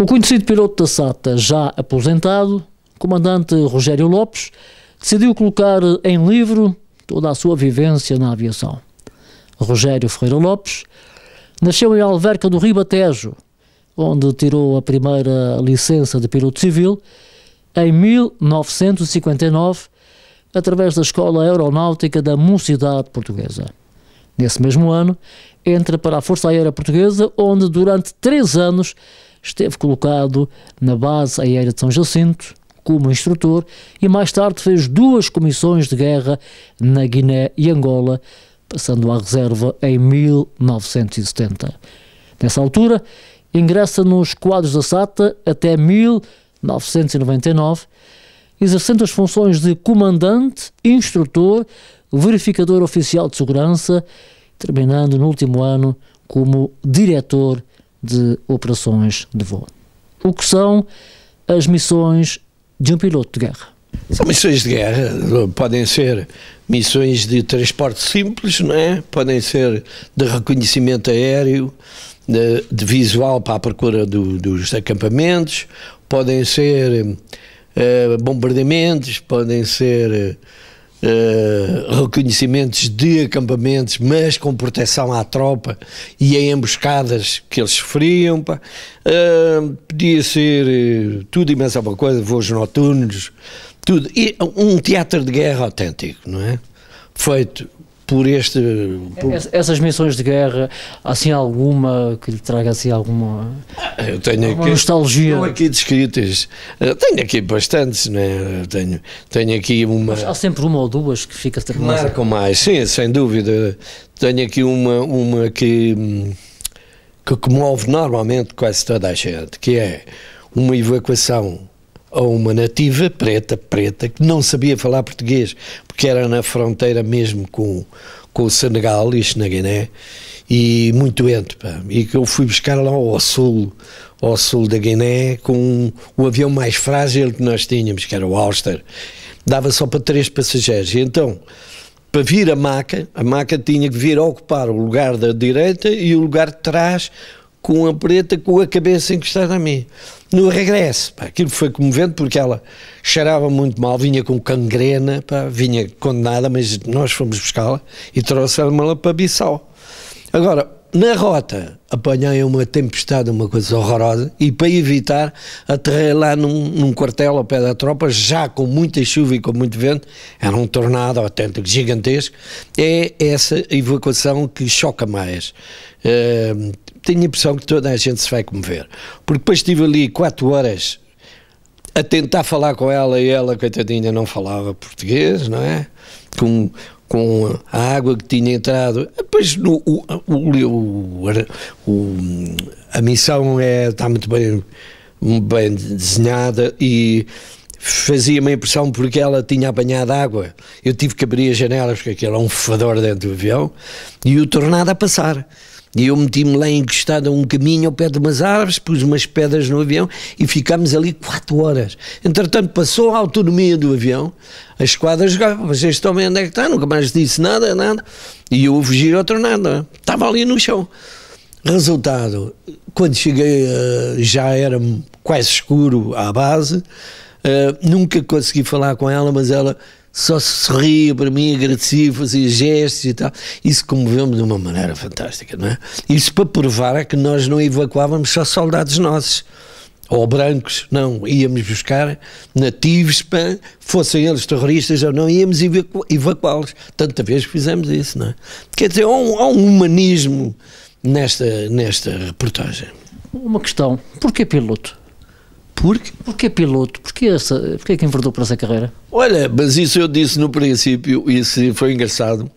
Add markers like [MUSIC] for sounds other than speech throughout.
O conhecido piloto da SATA, já aposentado, comandante Rogério Lopes, decidiu colocar em livro toda a sua vivência na aviação. Rogério Ferreira Lopes nasceu em Alverca do Ribatejo, onde tirou a primeira licença de piloto civil em 1959, através da Escola Aeronáutica da Mocidade Portuguesa. Nesse mesmo ano, entra para a Força Aérea Portuguesa, onde durante três anos esteve colocado na base aérea de São Jacinto como instrutor e mais tarde fez duas comissões de guerra na Guiné e Angola, passando à reserva em 1970. Nessa altura, ingressa nos quadros da SATA até 1999, exercendo as funções de comandante, instrutor, verificador oficial de segurança, terminando no último ano como diretor de operações de voo. O que são as missões de um piloto de guerra? São missões de guerra, podem ser missões de transporte simples, não é? Podem ser de reconhecimento aéreo, de, de visual para a procura do, dos acampamentos, podem ser eh, bombardeamentos, podem ser Uh, reconhecimentos de acampamentos, mas com proteção à tropa e em emboscadas que eles sofriam. Uh, eh, podia ser eh, tudo e mais alguma coisa, voos noturnos, tudo. E um teatro de guerra autêntico, não é? Feito por este. Por... Essas missões de guerra, assim alguma que lhe traga assim alguma. Ah, eu tenho alguma aqui, nostalgia. Estão aqui descritas. Ah, tenho aqui bastantes, né? Tenho, tenho aqui uma. Mas há sempre uma ou duas que fica que Marcam mais, sim, sem dúvida. Tenho aqui uma, uma que, hum, que comove normalmente quase toda a gente, que é uma evacuação a uma nativa preta, preta, que não sabia falar português, porque era na fronteira mesmo com, com o Senegal, isto na Guiné, e muito doente, pá. E que eu fui buscar lá ao sul, ao sul da Guiné, com o avião mais frágil que nós tínhamos, que era o Auster. Dava só para três passageiros. E então, para vir a maca, a maca tinha que vir a ocupar o lugar da direita e o lugar de trás com a preta com a cabeça encostada a mim. No regresso, pá, aquilo foi comovente porque ela cheirava muito mal, vinha com cangrena, pá, vinha condenada, mas nós fomos buscá-la e trouxemos-la para Bissau. Agora, na rota apanhei uma tempestade, uma coisa horrorosa, e para evitar, aterrei lá num, num, quartel ao pé da tropa, já com muita chuva e com muito vento, era um tornado autêntico, gigantesco. É essa evacuação que choca mais. Uh, tenho a impressão que toda a gente se vai comover, porque depois estive ali quatro horas a tentar falar com ela e ela, coitadinha, não falava português, não é? Com com a água que tinha entrado. Pois no, o, o, o, a missão é, está muito bem, bem desenhada e fazia-me a impressão porque ela tinha apanhado água. Eu tive que abrir as janelas porque aquilo é um fedor dentro do avião e o tornado a passar. E eu meti-me lá encostado a um caminho ao pé de umas árvores, pus umas pedras no avião e ficámos ali quatro horas. Entretanto, passou a autonomia do avião, a esquadra jogava, vocês estão bem onde é que está? Nunca mais disse nada, nada. E eu fugir outro nada, é? estava ali no chão. Resultado, quando cheguei eh, já era quase escuro à base, eh, nunca consegui falar com ela, mas ela só sorria para mim, agradecia, fazia gestos e tal. Isso comoveu-me de uma maneira fantástica, não é? Isso para provar é que nós não evacuávamos só soldados nossos ou brancos, não, íamos buscar nativos, para, fossem eles terroristas ou não, íamos evacuá-los. Tanta vez fizemos isso, não é? Quer dizer, há um, há um humanismo nesta, nesta reportagem. Uma questão, porquê piloto? Porque, porque é piloto? Porque, essa, porque é que enverdou para essa carreira? Olha, mas isso eu disse no princípio, isso foi engraçado,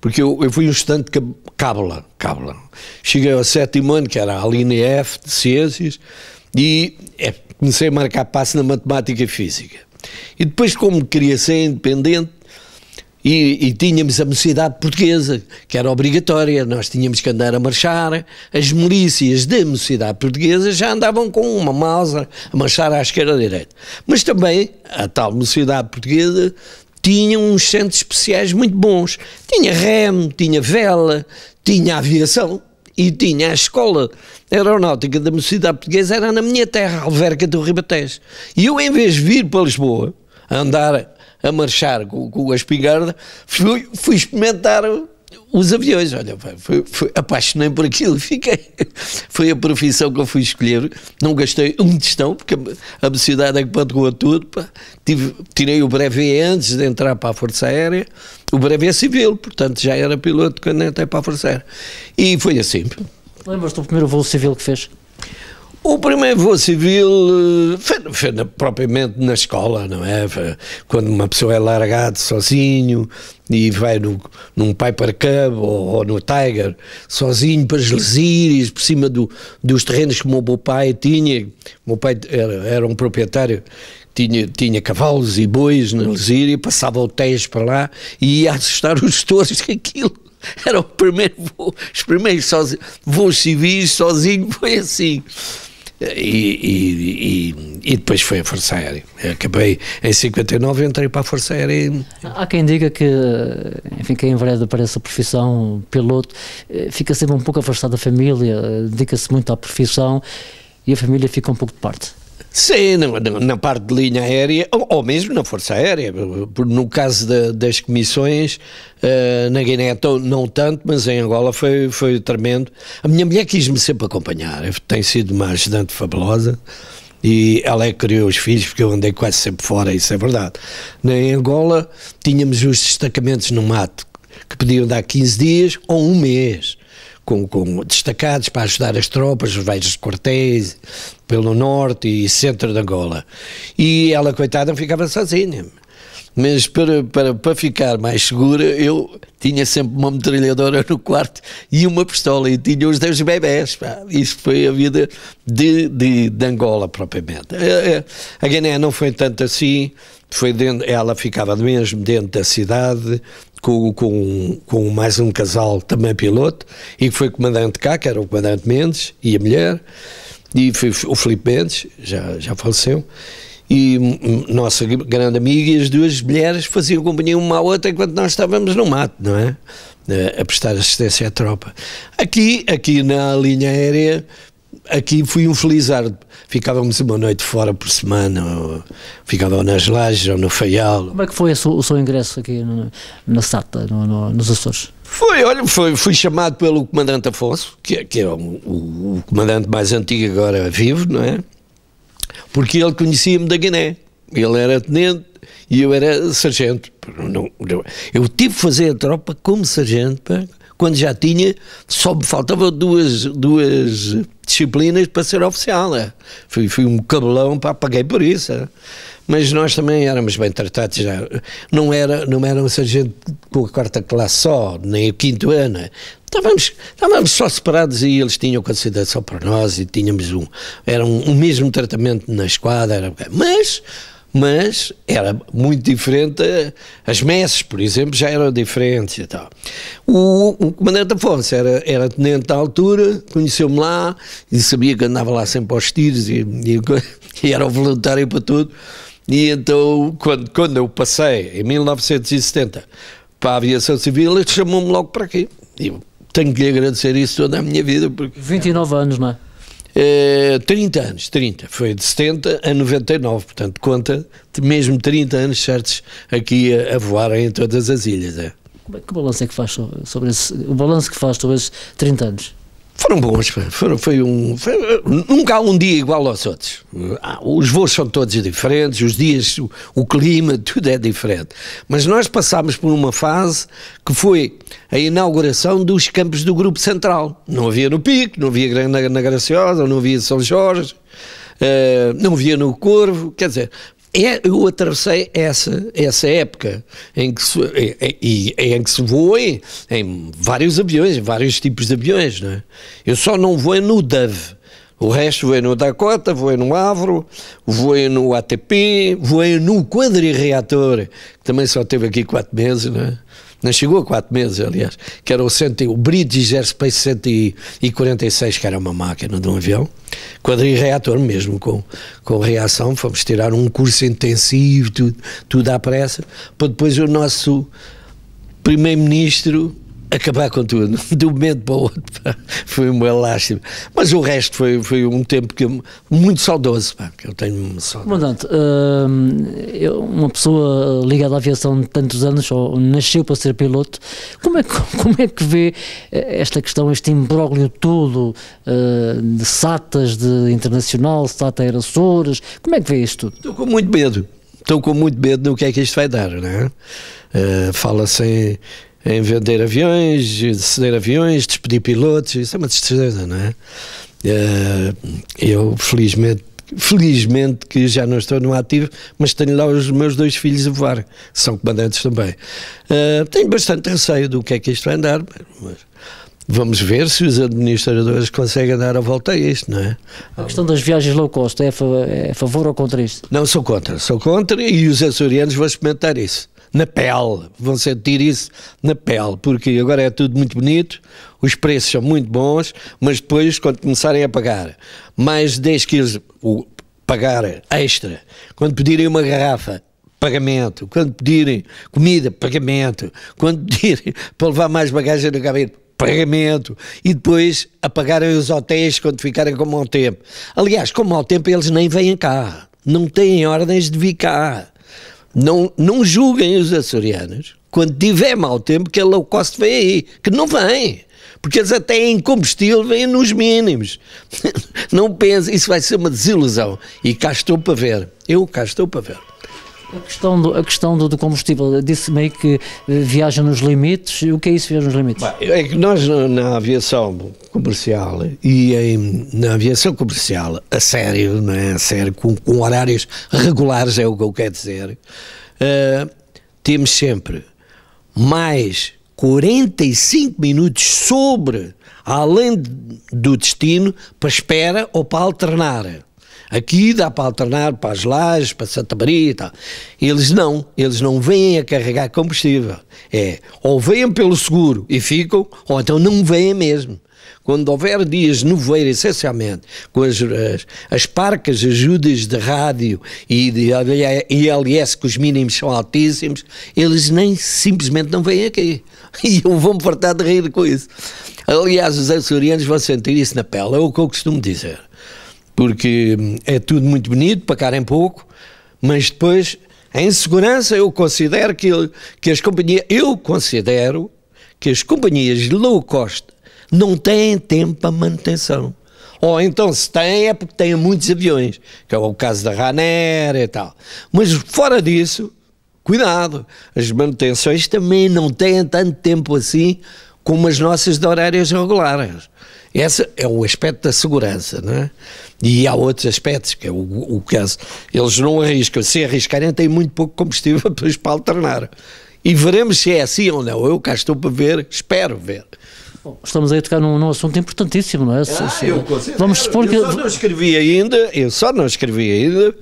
porque eu, eu fui um estudante de cábula, cábula. Cheguei ao sétimo ano, que era a linha F de Ciências, e é, comecei a marcar passo na matemática e física. E depois, como queria ser independente, e, e, tínhamos a mocidade portuguesa, que era obrigatória, nós tínhamos que andar a marchar. As milícias da mocidade portuguesa já andavam com uma mausa a marchar à esquerda e à direita. Mas também a tal mocidade portuguesa tinha uns centros especiais muito bons. Tinha remo, tinha vela, tinha aviação e tinha a escola aeronáutica da mocidade portuguesa, era na minha terra, Alverca do Ribatejo. E eu, em vez de vir para Lisboa, andar a marchar com, com a espingarda, fui, fui experimentar os aviões. Olha, foi, foi, apaixonei por aquilo, [LAUGHS] fiquei. Foi a profissão que eu fui escolher. Não gastei um testão, porque a mocidade é que pagou tudo. Pá. Tive, tirei o brevet antes de entrar para a Força Aérea. O brevet é civil, portanto já era piloto quando entrei para a Força Aérea. E foi assim. Lembras-te do primeiro voo civil que fez? O primeiro voo civil eh, foi, foi na, propriamente na escola, não é? quando uma pessoa é largada sozinho e vai no, num Piper Cub ou, ou no Tiger sozinho para as lesírias, por cima do, dos terrenos que o meu pai tinha. O meu pai era, era um proprietário tinha, tinha cavalos e bois na Lesíria, passava o para lá e ia assustar os touros que aquilo era o primeiro voo, os primeiros sozinho, voos civis sozinho, foi assim e, e, e, depois foi a Força Aérea. Acabei em 59, entrei para a Força Aérea. Há quem diga que, enfim, quem envereda para essa profissão, piloto, eh, fica sempre um pouco afastado da família, eh, dedica-se muito à profissão e a família fica um pouco de parte. Sim, na, na, parte de linha aérea, ou, ou, mesmo na Força Aérea, no caso de, das comissões, uh, na Guiné então, não tanto, mas em Angola foi, foi tremendo. A minha mulher quis-me sempre acompanhar, é, tem sido uma ajudante fabulosa, e ela é que criou os filhos, porque eu andei quase sempre fora, isso é verdade. Na Angola tínhamos os destacamentos no mato, que podiam dar 15 dias ou um mês com, com destacados para ajudar as tropas, os velhos quartéis, pelo norte e centro de Angola. E ela, coitada, ficava sozinha. Mas para, para, para ficar mais segura, eu tinha sempre uma metralhadora no quarto e uma pistola, e tinha os dois bebés. Pá. Isso foi a vida de, de, de Angola, propriamente. A, a Guiné não foi tanto assim, foi dentro, ela ficava mesmo dentro da cidade, com, com, com mais um casal também piloto e que foi comandante cá, que era o comandante Mendes e a mulher, e foi o Filipe Mendes, já, já faleceu e nossa grande amiga e as duas mulheres faziam companhia uma à outra enquanto nós estávamos no mato, não é? Eh, a prestar assistência à tropa. Aqui, aqui na linha aérea, aqui fui um felizardo. Ficávamos uma noite fora por semana, ficava nas lajes ou no feial Como é que foi o seu, o seu ingresso aqui no, na SATA, no, no, nos Açores? Foi, olha, foi, fui chamado pelo comandante Afonso, que, é, que é o, o, o comandante mais antigo agora vivo, não é? Porque ele conhecia-me da Guiné. Ele era tenente e eu era sargento. Não, não. Eu tive que fazer a tropa como sargento quando já tinha, só me faltavam duas, duas disciplinas para ser oficial. É. Fui, fui um cabelão, pá, paguei por isso. É. Mas nós também éramos bem tratados já. Não era, não era um sargento com a quarta classe só, nem o quinto ano. É. Estávamos, estávamos só separados e eles tinham consideração para nós e tínhamos um. Era um, um mesmo tratamento na esquadra. Mas mas era muito diferente. As messes, por exemplo, já eram diferentes e tal. O, o comandante Afonso era, era tenente da altura, conheceu-me lá e sabia que andava lá sempre aos tiros e, e, [LAUGHS] e era o voluntário para tudo. E então, quando, quando eu passei, em 1970, para a aviação civil, ele chamou-me logo para aqui. E eu tenho que lhe agradecer isso toda a minha vida. Porque... 29 anos, não é? 30 eh, anos, 30, foi de 70 a 99, portanto conta mesmo 30 anos certos aqui a, a voarem em todas as ilhas. É. é que balanço é que faz sobre, sobre esse, o balanço que faz sobre esses 30 anos? Foram bons, foram, foi um, foi, nunca há um dia igual aos outros. Ah, os voos são todos diferentes, os dias, o, o, clima, tudo é diferente. Mas nós passámos por uma fase que foi a inauguração dos campos do Grupo Central. Não havia no Pico, não havia na, na Graciosa, não havia São Jorge, uh, não havia no Corvo, quer dizer, é, eu atravessei essa, essa época em que, se, em, é, é, em, é em que se voei em vários aviões, em vários tipos de aviões, não é? Eu só não voei no Dove. O resto voei no Dakota, voei no Avro, voei no ATP, voei no quadrireator, que também só teve aqui quatro meses, não é? não chegou a quatro meses, aliás, que era o, cento, o British Airspace 146, que era uma máquina de um avião, quadrirreator mesmo, com, com reação, fomos tirar um curso intensivo, tudo, tudo à pressa, para depois o nosso primeiro-ministro acabar com tudo, [LAUGHS] de um momento para o outro, pá. foi uma lástima. Mas o resto foi, foi um tempo que eu, muito saudoso, pá, que eu tenho uma saudade. Comandante, hum, uma pessoa ligada à aviação de tantos anos, ou nasceu para ser piloto, como é que, [LAUGHS] como é que vê eh, esta questão, este imbróglio todo eh, de SATAs, de internacional, SATA Aerossores, como é que vê isto tudo? Estou com muito medo, estou com muito medo do que é que isto vai dar, não é? Uh, Fala-se em em vender aviões, ceder aviões, despedir pilotos, isso é uma tristeza, não é? Eh, eu, felizmente, felizmente que já não estou no ativo, mas tenho lá os meus dois filhos a voar, que são comandantes também. Eh, tenho bastante receio do que é que isto vai andar, mas, vamos ver se os administradores conseguem dar a volta a isto, não é? A questão das viagens low cost é a é favor ou contra isto? Não, sou contra, sou contra e os açorianos vão experimentar isso na pele, vão sentir isso na pele, porque agora é tudo muito bonito, os preços são muito bons, mas depois, quando começarem a pagar mais 10 quilos, o, pagar extra, quando pedirem uma garrafa, pagamento, quando pedirem comida, pagamento, quando pedirem [LAUGHS] para levar mais bagagem no gabinete, pagamento, e depois apagarem os hotéis quando ficarem com mau tempo. Aliás, com mau tempo eles nem vêm cá, não têm ordens de vir cá. Não, não julguem os açorianos quando tiver mau tempo que a low cost vem aí, que não vem. Porque eles até em combustível vêm nos mínimos. [LAUGHS] Não pensem, isso vai ser uma desilusão. E cá estou para ver. Eu cá estou para ver. A questão do, a questão do, do combustível, disse meio que eh, viaja nos limites. O que é isso, viaja nos limites? Bem, é nós, na aviação comercial e em, na aviação comercial, a sério, não é? A sério, com, com horários regulares, é o que eu quero dizer, uh, temos sempre mais 45 minutos sobre, além do destino, para espera ou para alternar. Aqui dá para alternar para as lajes, para Santa Maria e tal. Eles não, eles não vêm a carregar combustível. É, ou vêm pelo seguro e ficam, ou então não vêm mesmo. Quando houver dias noveiro, essencialmente, com as, as, as parcas ajudas de rádio e de ILS, que os mínimos são altíssimos, eles nem simplesmente não vêm aqui. [LAUGHS] E eu vou-me fartar de rir com isso. Aliás, os açorianos vão sentir isso na pele, é o que eu costumo dizer porque é tudo muito bonito, pagarem pouco, mas depois, em segurança, eu considero que, que as companhias, eu considero que as companhias low cost não têm tempo para manutenção. Ou então, se têm, é porque têm muitos aviões, que é o caso da Ryanair e tal. Mas fora disso, cuidado, as manutenções também não têm tanto tempo assim como as nossas de horários regulares. Esse é o aspecto da segurança, não é? E há outros aspectos, que é o, o caso. Eles não arriscam. Se arriscarem, têm muito pouco combustível [LAUGHS] depois para alternar. E veremos se é assim ou não. Eu cá estou para ver, espero ver. Bom, estamos aí a tocar num, num assunto importantíssimo, não é? Ah, se, eu Vamos supor que... Eu só não escrevi ainda, eu só não escrevi ainda,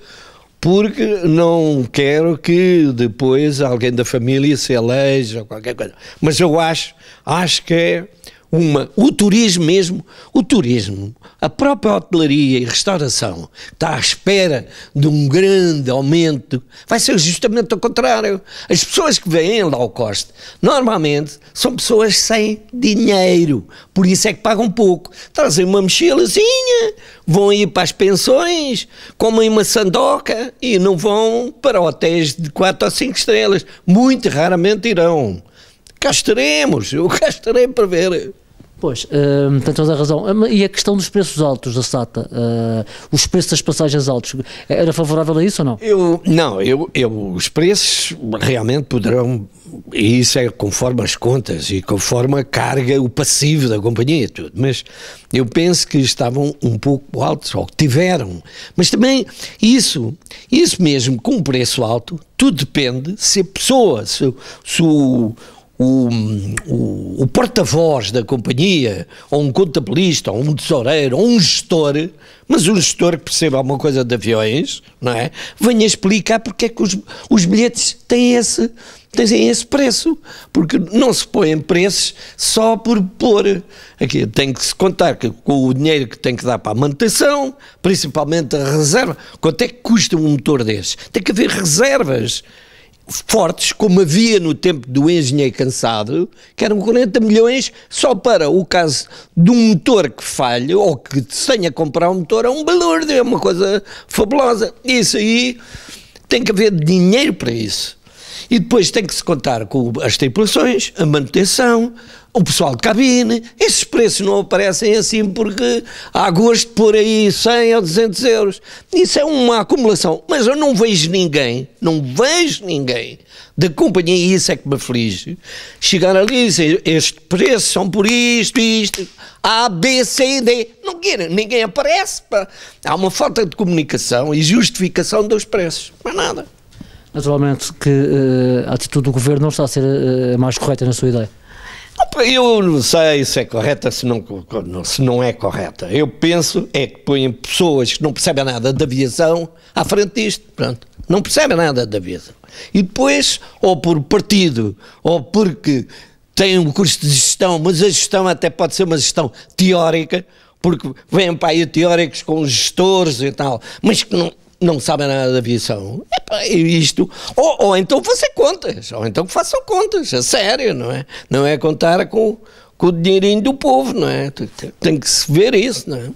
porque não quero que depois alguém da família se eleja ou qualquer coisa. Mas eu acho, acho que é uma, o turismo mesmo, o turismo, a própria hotelaria e restauração está à espera de um grande aumento, vai ser justamente o contrário. As pessoas que vêm lá ao coste, normalmente são pessoas sem dinheiro, por isso é que pagam pouco. Trazem uma mochilazinha, vão ir para as pensões, comem uma sandoca e não vão para hotéis de 4 ou 5 estrelas. Muito raramente irão. Cá estaremos, eu cá estarei para ver. Pois, hum, tem toda a razão. Hum, e a questão dos preços altos da SATA, uh, os preços das passagens altos, era favorável a isso ou não? Eu, não, eu, eu, os preços realmente poderão, e isso é conforme as contas e conforme a carga, o passivo da companhia e tudo, mas eu penso que estavam um pouco altos, ou tiveram. Mas também isso, isso mesmo, com um preço alto, tudo depende se a pessoa, se, se o o, o, porta-voz da companhia, ou um contabilista, ou um tesoureiro, ou um gestor, mas um gestor que perceba alguma coisa de aviões, não é? Venha explicar porque é que os, os bilhetes têm esse, têm esse preço, porque não se põem preços só por pôr. Aqui tem que se contar que, com o dinheiro que tem que dar para a manutenção, principalmente a reserva, quanto é que custa um motor desse? Tem que haver reservas fortes, como havia no tempo do engenheiro cansado, que eram 40 milhões só para o caso de um motor que falha ou que tenha a comprar um motor, é um balúrdio, é uma coisa fabulosa. Isso aí tem que haver dinheiro para isso. E depois tem que se contar com as tripulações, a manutenção, o pessoal de cabine. Esses preços não aparecem assim porque há gosto de pôr aí 100 ou 200 euros. Isso é uma acumulação. Mas eu não vejo ninguém, não vejo ninguém da companhia, e isso é que me aflige, chegar ali e dizer estes preços são por isto, isto, A, B, C, D. Não querem, ninguém aparece. Pá. Há uma falta de comunicação e justificação dos preços. Mas nada. Naturalmente que eh, a atitude do governo não está a ser eh, a mais correta na sua ideia. Ah, eu não sei se é correta, se não, se não é correta. Eu penso é que põem pessoas que não percebem nada de aviação à frente disto. Pronto, não percebem nada de aviação. E depois, ou por partido, ou porque têm um curso de gestão, mas a gestão até pode ser uma gestão teórica, porque vêm para aí teóricos com gestores e tal, mas que não, não sabem nada de aviação. Epá, isto. Ou, ou então faça contas, ou então façam contas, a sério, não é? Não é contar com, com o dinheirinho do povo, não é? Tem que se ver isso, não é?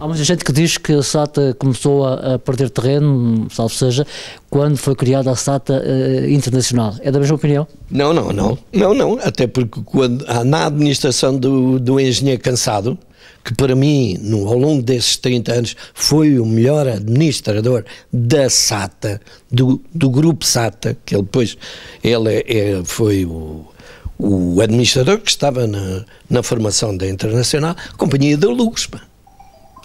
Há muita gente que diz que a SATA começou a, a perder terreno, salvo seja, quando foi criada a SATA uh, Internacional. É da mesma opinião? Não, não, não. Não, não. Até porque quando, na administração do, do engenheiro cansado, que para mim, no, ao longo desses 30 anos, foi o melhor administrador da SATA, do, do grupo SATA, que ele depois ele é, é, foi o, o administrador que estava na, na formação da Internacional, Companhia da Lux.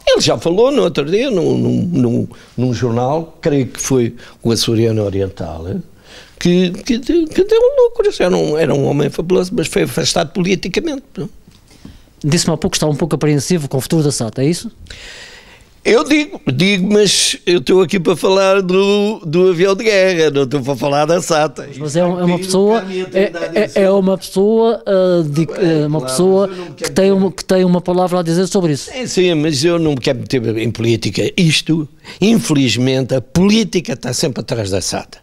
Ele já falou no outro dia num, num, num, num jornal, creio que foi o Açoriano Oriental, eh, que, que, que deu lucros. Era um, era um homem fabuloso, mas foi afastado politicamente. Não? disse-me há pouco que está um pouco apreensivo com o futuro da SAT, é isso? Eu digo, digo, mas eu estou aqui para falar do, do avião de guerra, não estou para falar da SATA. Mas é é, é, é, é, uma pessoa, é, é, uma pessoa, uh, de, eh, uma claro, pessoa que tem uma, que tem uma palavra a dizer sobre isso. Sim, sim, mas eu não me quero meter em política. Isto, infelizmente, a política está sempre atrás da SATA.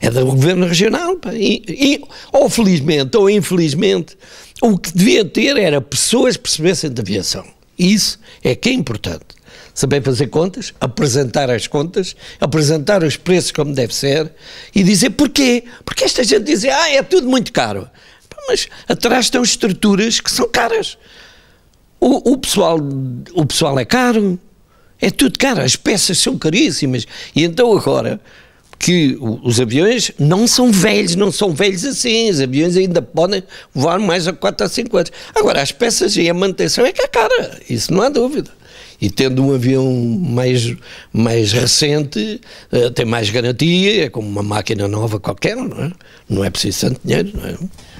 É do governo regional, e, e, ou felizmente ou infelizmente o que devia ter era pessoas que percebessem de aviação. Isso é que é importante. Saber fazer contas, apresentar as contas, apresentar os preços como deve ser e dizer porquê. Porque esta gente diz, ah, é tudo muito caro. Mas atrás estão estruturas que são caras. O, o, pessoal, o pessoal é caro, é tudo caro, as peças são caríssimas. E então agora que os aviões não são velhos, não são velhos assim, os aviões ainda podem voar mais a 4 a 5 anos. Agora, as peças e a manutenção é que é cara, isso não há dúvida. E tendo um avião mais, mais recente, eh, tem mais garantia, é como uma máquina nova qualquer, não é? Não é preciso tanto dinheiro, não é?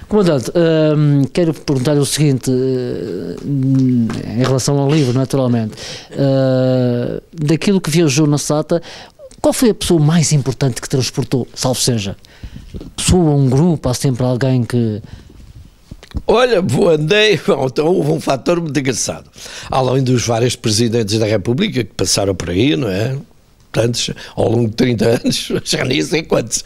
Comandante, hum, quero perguntar-lhe o seguinte, eh, em relação ao livro, naturalmente. Eh, daquilo que viajou na SATA, qual foi a pessoa mais importante que transportou, salvo seja? Pessoa, um grupo, há sempre alguém que. Olha, andei. [LAUGHS] Então houve um fator muito engraçado. Além dos vários presidentes da República que passaram por aí, não é? Tantos, ao longo de 30 anos, [LAUGHS] já nem sei quantos.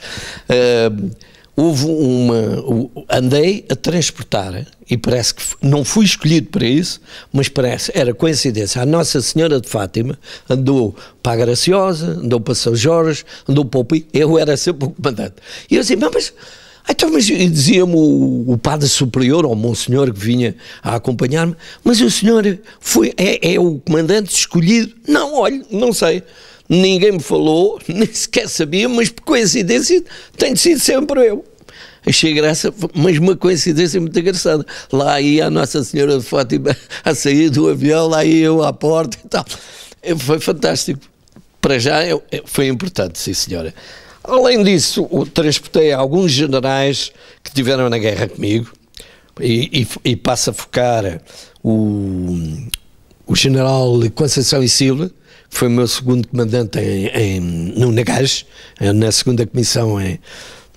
Uh, houve uma. Andei a transportar, e parece que não fui escolhido para isso, mas parece, era coincidência. A Nossa Senhora de Fátima andou para a Graciosa, andou para São Jorge, andou para o Pi, eu era sempre o comandante. E eu disse, mas. Então, mas dizia-me o, o, padre superior, ou o monsenhor que vinha a acompanhar-me, mas o senhor foi, é, é o comandante escolhido? Não, olhe, não sei ninguém me falou, [LAUGHS] nem sequer sabia, mas por coincidência tenho sido sempre eu. Achei graça, mas uma coincidência muito engraçada. Lá ia a Nossa Senhora de Fátima [LAUGHS] a sair do avião, lá ia eu à porta e tal. Foi fantástico. Para já foi importante, sim senhora. Além disso, transportei alguns generais que tiveram na guerra comigo e, e, e passo a focar o, o general Conceição e Silva, foi o meu segundo comandante em, em, no Nagás, na segunda comissão em,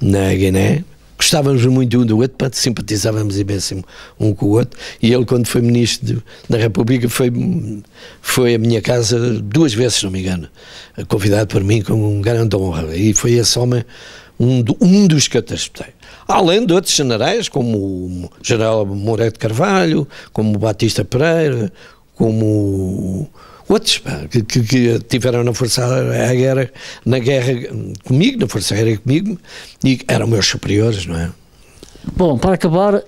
na Guiné. Gostávamos muito um do outro, simpatizávamos imenso um com o outro. E ele, quando foi ministro de, da República, foi, foi à minha casa duas vezes, se não me engano, convidado por mim com um grande honra. E foi esse homem um, do, um dos que eu testei. Além de outros generais, como o general Moreto Carvalho, como o Batista Pereira, como outros que, que, tiveram na Força Aérea, na guerra comigo, na Força Aérea comigo, e eram meus superiores, não é? Bom, para acabar, uh,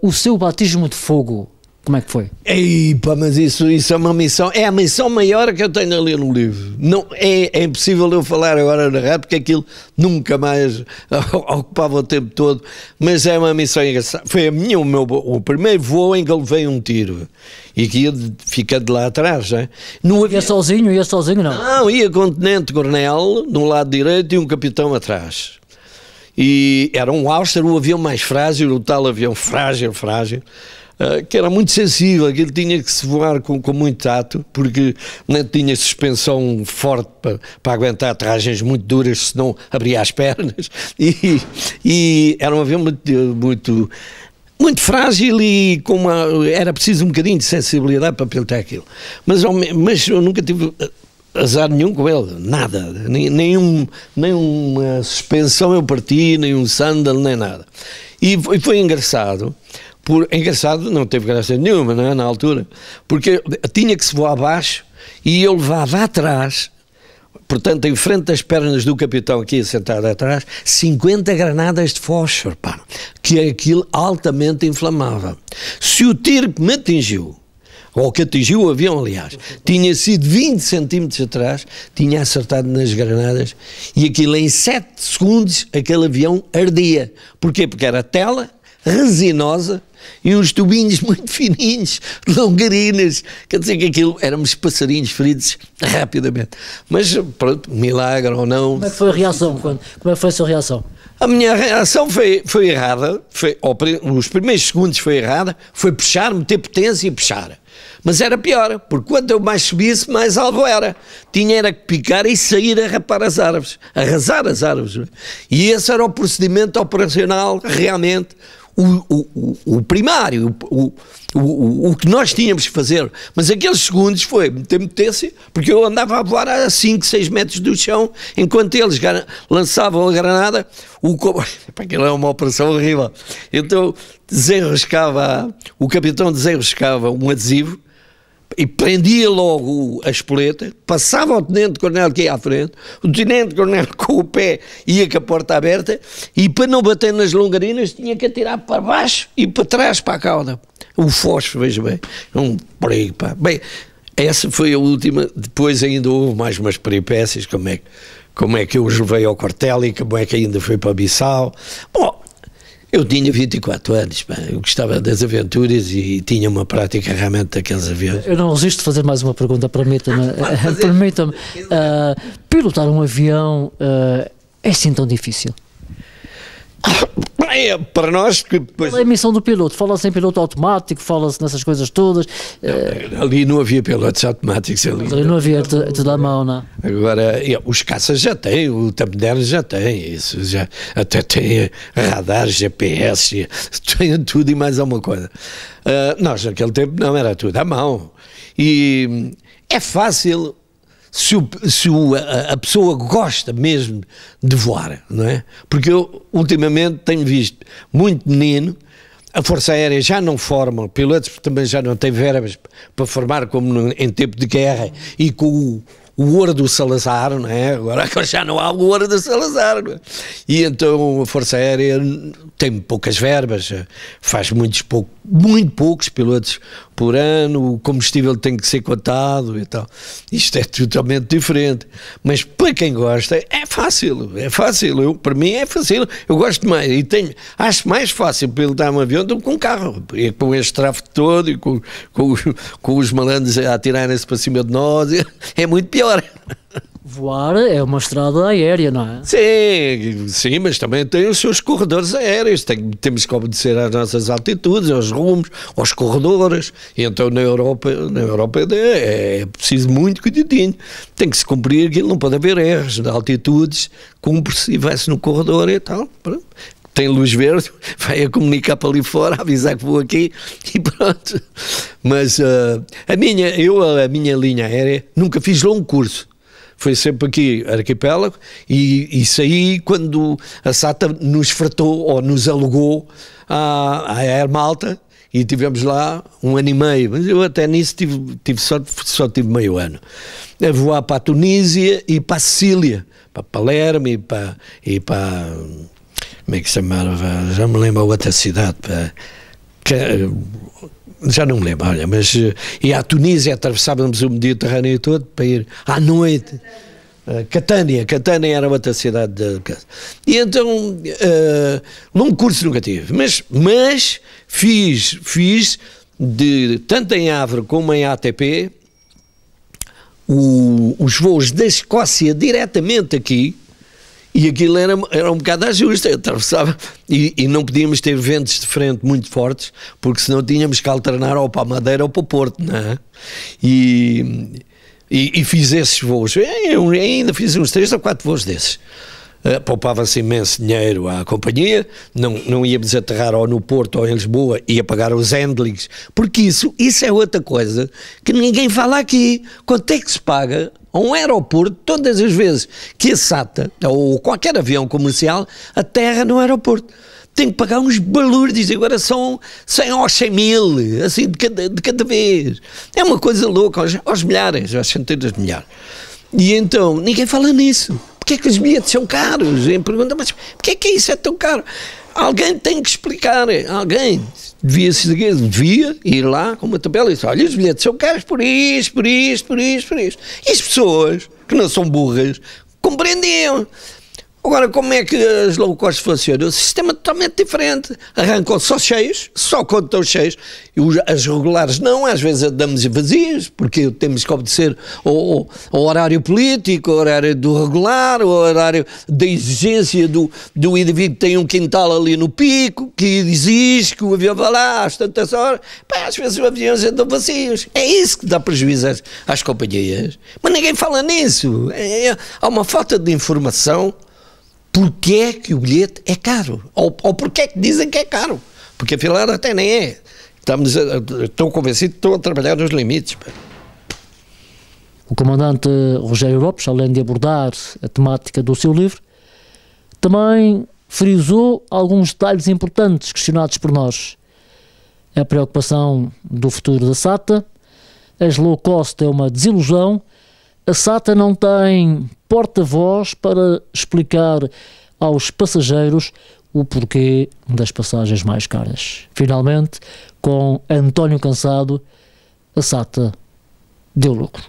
o seu batismo de fogo como é que foi? Eipa, mas isso, isso é uma missão, é a missão maior que eu tenho ali no livro. Não, é, é impossível eu falar agora na rádio porque aquilo nunca mais [LAUGHS] ocupava o tempo todo, mas é uma missão engraçada. Foi a minha, o, meu, o primeiro voo em que eu levei um tiro e que ia ficando lá atrás. Não é? No ia sozinho, ia sozinho não? Não, ia com o tenente Cornel no lado direito e um capitão atrás. E era um Auster, o avião mais frágil, o tal avião frágil, frágil. Ah, que era muito sensível, que ele tinha que se voar com, com muito tato, porque não né, tinha suspensão forte para, para aguentar aterragens muito duras, senão abria as pernas, [LAUGHS] e, e era um avião muito, muito, muito frágil e com uma, era preciso um bocadinho de sensibilidade para pilotar aquilo. Mas, mas eu nunca tive ah, azar nenhum com ele, nada, nem, nenhum, nenhuma suspensão eu parti, nenhum sandal, nem nada. E foi, foi engraçado, por, é engraçado, não teve graça nenhuma não é? na altura, porque tinha que se voar abaixo e eu levava atrás, portanto, em frente das pernas do capitão aqui sentado atrás, 50 granadas de fósforo, pá, que é aquilo altamente inflamável. Se o tiro que me atingiu ou que atingiu o avião, aliás, tinha sido 20 centímetros atrás, tinha acertado nas granadas e aquilo em 7 segundos aquele avião ardia. Porquê? Porque era tela, resinosa e uns tubinhos [LAUGHS] muito fininhos, longarinas. Quer dizer que aquilo éramos passarinhos feridos rapidamente. Mas pronto, milagre ou não. Como é que foi a reação? Quando, como é que foi a sua reação? A minha reação foi, foi errada, foi, os primeiros segundos foi errada, foi puxar, meter potência e puxar. Mas era pior, porque quanto eu mais subisse, mais alvo era. Tinha era que picar e sair a rapar as árvores, arrasar as árvores. E esse era o procedimento operacional, realmente, o, o, o primário, o, o, o, que nós tínhamos que fazer. Mas aqueles segundos foi meter se porque eu andava a voar a 5, 6 metros do chão, enquanto eles lançavam a granada, o [LAUGHS] Aquilo é uma operação horrível. Então desenroscava, o capitão desenroscava um adesivo e prendia logo a espoleta, passava o tenente-coronel que ia à frente, o tenente-coronel [LAUGHS] com o pé ia com a porta aberta e para não bater nas longarinas tinha que atirar para baixo e para trás para a cauda. O fósforo, veja bem, é um perigo, pá. Bem, essa foi a última, depois ainda houve mais umas peripécias, como é que como é que eu os levei ao quartel e como é que ainda foi para Bissau. Bom, eu tinha 24 anos, pá. eu gostava das aventuras e tinha uma prática realmente daqueles aviões. Eu não resisto a fazer mais uma pergunta, permita-me. [LAUGHS] Eh, permita-me. Uh, pilotar um avião uh, é assim tão difícil? Ah, é para nós que depois... Pela é emissão do piloto, fala-se em piloto automático, fala-se nessas coisas todas. Não, eh, ali não havia pilotos automáticos. Ali, ali não havia tudo te, te à mão, não Agora, os caças já têm, o Tampedano já tem, isso já até tem radar, GPS, tem tudo e mais alguma coisa. Uh, nós naquele tempo não era tudo à mão. E é fácil se, o, se o, a, a, pessoa gosta mesmo de voar, não é? Porque eu ultimamente tenho visto muito menino, a Força Aérea já não forma pilotos, porque também já não tem verbas para formar, como em tempo de guerra, e com o, o ouro do Salazar, não é? Agora [LAUGHS] já não há o ouro do Salazar, é? E então a Força Aérea tem poucas verbas, eh, faz muitos pouco, muito poucos pilotos por ano, o combustível tem que ser cotado e tal. Isto é totalmente diferente. Mas para quem gosta, é fácil, é fácil. Eu, para mim é fácil. Eu gosto mais e tenho, acho mais fácil pilotar um avião do que um carro. E com este tráfego todo e com, com, com os malandros a atirarem-se para cima de nós, [LAUGHS] é muito pior. Voar é uma estrada aérea, não é? Sim, sim, mas também tem os seus corredores aéreos. Tem, temos que obedecer às nossas altitudes, aos rumos, aos corredores. E então na Europa, na Europa é, é preciso muito cuidadinho. Tem que se cumprir aquilo, não pode haver erros. de altitudes, cumpre-se e vai-se no corredor e tal. Tem luz verde, [LAUGHS] vai a comunicar para ali fora, [LAUGHS] avisar que vou aqui e pronto. Mas uh, a minha, eu, a minha linha aérea, nunca fiz longo curso foi sempre aqui, arquipélago, e saí quando a SATA nos fretou ou nos alugou à, à Air Malta, e tivemos lá um ano e meio, mas eu até nisso tive, tive só, só tive meio ano, a voar para a Tunísia e para a Sicília, para Palermo e para, e para como é que se chamava, já me lembro outra cidade, para... Que, já não me lembro, olha, mas eh, e à Tunísia atravessávamos o Mediterrâneo todo para ir à noite. Eh, Catânia, Catânia era outra cidade de... e então uh, eh, longo curso nunca tive mas, mas fiz fiz de tanto em Havre como em ATP o, os voos da Escócia diretamente aqui e aquilo era, era um bocado ajuste, eu atravessava e, e, não podíamos ter ventos de frente muito fortes, porque senão tínhamos que alternar ou para a Madeira ou para o Porto, não é? E, e, e fiz esses voos. Eu ainda fiz uns três ou quatro voos desses. Eh, poupava-se imenso dinheiro à companhia, não, não íamos aterrar ou no Porto ou em Lisboa, ia pagar os handlings, porque isso, isso é outra coisa que ninguém fala aqui. Quanto é que se paga a um aeroporto todas as vezes que a SATA ou qualquer avião comercial aterra no aeroporto? tem que pagar uns balúrdios, agora são 100 ou 100 mil, assim, de cada, de cada vez. É uma coisa louca, aos, aos milhares, aos centenas de milhares. E então, ninguém fala nisso. Porquê que os bilhetes são caros? E pergunta, mas porquê que isso é tão caro? Alguém tem que explicar, alguém devia devia ir lá com uma tabela e dizer, olha, os bilhetes são caros por isto, por isto, por isto, por isto. E as pessoas, que não são burras, compreendiam. Agora, como é que as low cost funcionam? O sistema é totalmente diferente. Arrancam só cheios, só quando estão cheios. E as regulares não, às vezes damos vazias, porque temos que obedecer ao, horário político, ao horário do regular, ao horário da exigência do, do indivíduo que tem um quintal ali no pico, que exige que o avião vá lá às tantas horas. Pá, às vezes os aviões andam vazios. É isso que dá prejuízo às, às companhias. Mas ninguém fala nisso. É, é há uma falta de informação porquê é que o bilhete é caro? Ou, ou porquê é que dizem que é caro? Porque afinal até nem é. Estamos, estou convencido que estão a trabalhar nos limites. O comandante Rogério Lopes, além de abordar a temática do seu livro, também frisou alguns detalhes importantes questionados por nós. A preocupação do futuro da SATA, as low cost é uma desilusão a SATA não tem porta-voz para explicar aos passageiros o porquê das passagens mais caras. Finalmente, com António Cansado, a SATA deu lucro.